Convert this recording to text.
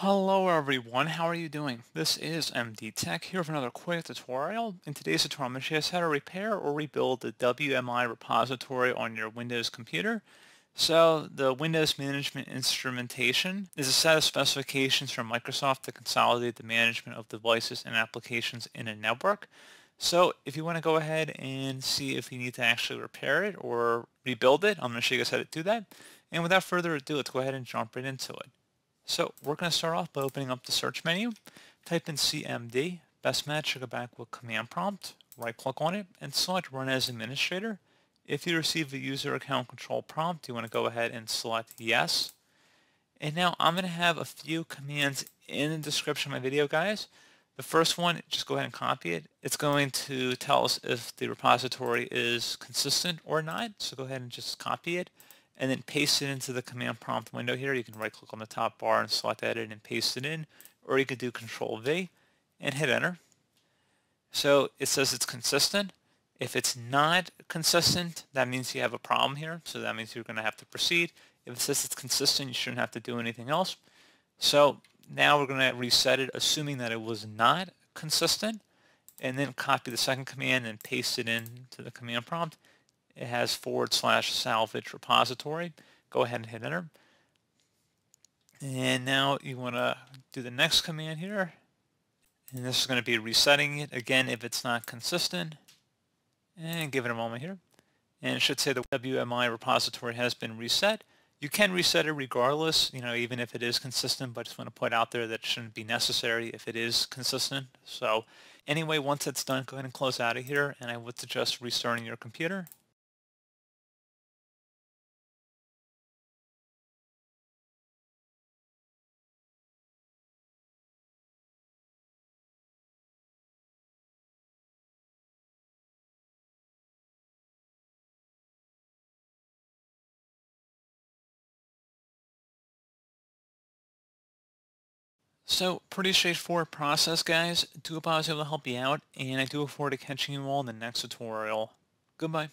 Hello everyone, how are you doing? This is MD Tech here for another quick tutorial. In today's tutorial, I'm going to show you how to repair or rebuild the WMI repository on your Windows computer. So the Windows Management Instrumentation is a set of specifications from Microsoft to consolidate the management of devices and applications in a network. So if you want to go ahead and see if you need to actually repair it or rebuild it, I'm going to show you guys how to do that. And without further ado, let's go ahead and jump right into it. So we're going to start off by opening up the search menu, type in CMD, best match, go back with command prompt, right click on it, and select run as administrator. If you receive a user account control prompt, you want to go ahead and select yes. And now I'm going to have a few commands in the description of my video, guys. The first one, just go ahead and copy it. It's going to tell us if the repository is consistent or not, so go ahead and just copy it and then paste it into the command prompt window here. You can right click on the top bar and select edit and paste it in, or you could do control V and hit enter. So it says it's consistent. If it's not consistent, that means you have a problem here. So that means you're going to have to proceed. If it says it's consistent, you shouldn't have to do anything else. So now we're going to reset it, assuming that it was not consistent, and then copy the second command and paste it into the command prompt. It has forward slash salvage repository. Go ahead and hit enter. And now you want to do the next command here. And this is going to be resetting it again if it's not consistent. And give it a moment here. And it should say the WMI repository has been reset. You can reset it regardless, you know, even if it is consistent, but I just want to point out there that it shouldn't be necessary if it is consistent. So anyway, once it's done, go ahead and close out of here, and I would suggest restarting your computer. So pretty straightforward process guys. Do hope I was able to help you out and I do look forward to catching you all in the next tutorial. Goodbye.